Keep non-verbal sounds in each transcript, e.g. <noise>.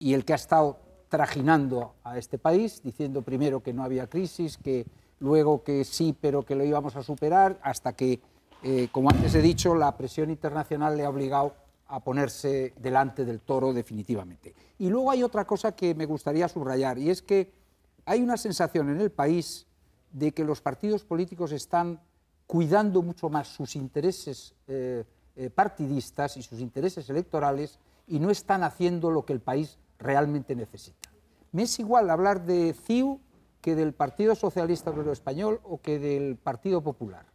y el que ha estado trajinando a este país, diciendo primero que no había crisis, que luego que sí, pero que lo íbamos a superar, hasta que, eh, como antes he dicho, la presión internacional le ha obligado a ponerse delante del toro definitivamente. Y luego hay otra cosa que me gustaría subrayar, y es que hay una sensación en el país de que los partidos políticos están cuidando mucho más sus intereses eh, eh, partidistas y sus intereses electorales y no están haciendo lo que el país realmente necesita. Me es igual hablar de CIU que del Partido Socialista Obrero Español o que del Partido Popular.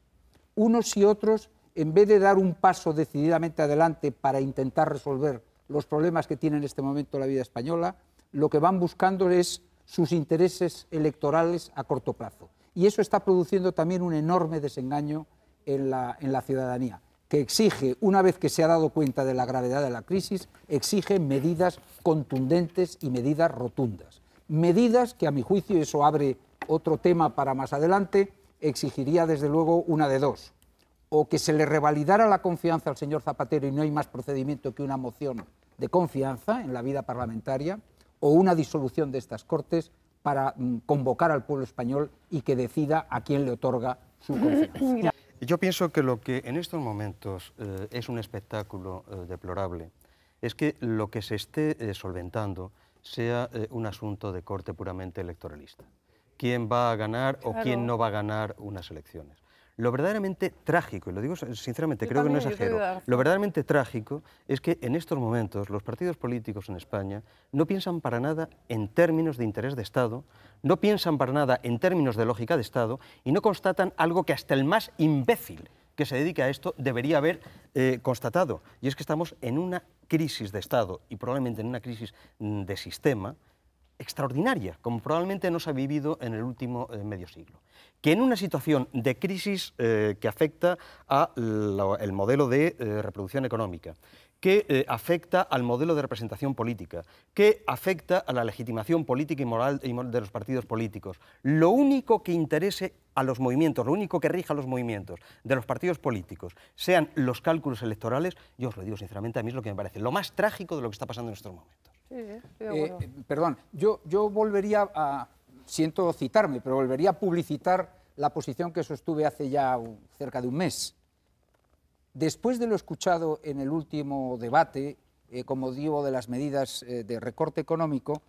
Unos y otros, en vez de dar un paso decididamente adelante para intentar resolver los problemas que tiene en este momento la vida española, lo que van buscando es sus intereses electorales a corto plazo. Y eso está produciendo también un enorme desengaño en la ciudadanía exige, una vez que se ha dado cuenta de la gravedad de la crisis, exige medidas contundentes y medidas rotundas. Medidas que, a mi juicio, eso abre otro tema para más adelante, exigiría desde luego una de dos. O que se le revalidara la confianza al señor Zapatero y no hay más procedimiento que una moción de confianza en la vida parlamentaria, o una disolución de estas Cortes para mm, convocar al pueblo español y que decida a quién le otorga su <laughs> confianza. Yo pienso que lo que en estos momentos eh, es un espectáculo eh, deplorable es que lo que se esté eh, solventando sea un asunto de corte puramente electoralista. ¿Quién va a ganar o quién no va a ganar unas elecciones? Lo verdaderamente trágico, y lo digo sinceramente, creo que no exagero, lo verdaderamente trágico es que en estos momentos los partidos políticos en España no piensan para nada en términos de interés de Estado, no piensan para nada en términos de lógica de Estado y no constatan algo que hasta el más imbécil que se dedica a esto debería haber eh, constatado, y es que estamos en una crisis de Estado y probablemente en una crisis mm, de sistema extraordinaria, como probablemente no se ha vivido en el último eh, medio siglo, que en una situación de crisis eh, que afecta al modelo de eh, reproducción económica, que afecta al modelo de representación política, que afecta a la legitimación política y moral de los partidos políticos, lo único que interese a los movimientos, lo único que rija a los movimientos de los partidos políticos, sean los cálculos electorales, yo os lo digo sinceramente, a mí es lo que me parece lo más trágico de lo que está pasando en estos momentos. Eh, eh, perdón, yo, volvería a, siento citarme, pero volvería a publicitar la posición que sostuve hace ya cerca de un mes. Después de lo escuchado en el último debate, eh, como digo, de las medidas de recorte económico,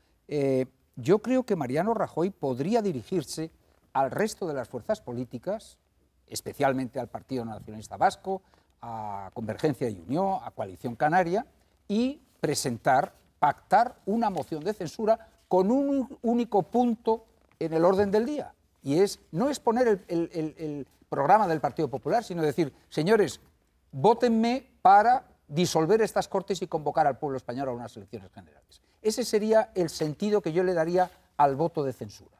yo creo que Mariano Rajoy podría dirigirse al resto de las fuerzas políticas, especialmente al Partido Nacionalista Vasco, a Convergencia y Unión, a Coalición Canaria, y presentar pactar una moción de censura con un único punto en el orden del día. Y es no exponer el, el programa del Partido Popular, sino decir, señores, votenme para disolver estas cortes y convocar al pueblo español a unas elecciones generales. Ese sería el sentido que yo le daría al voto de censura.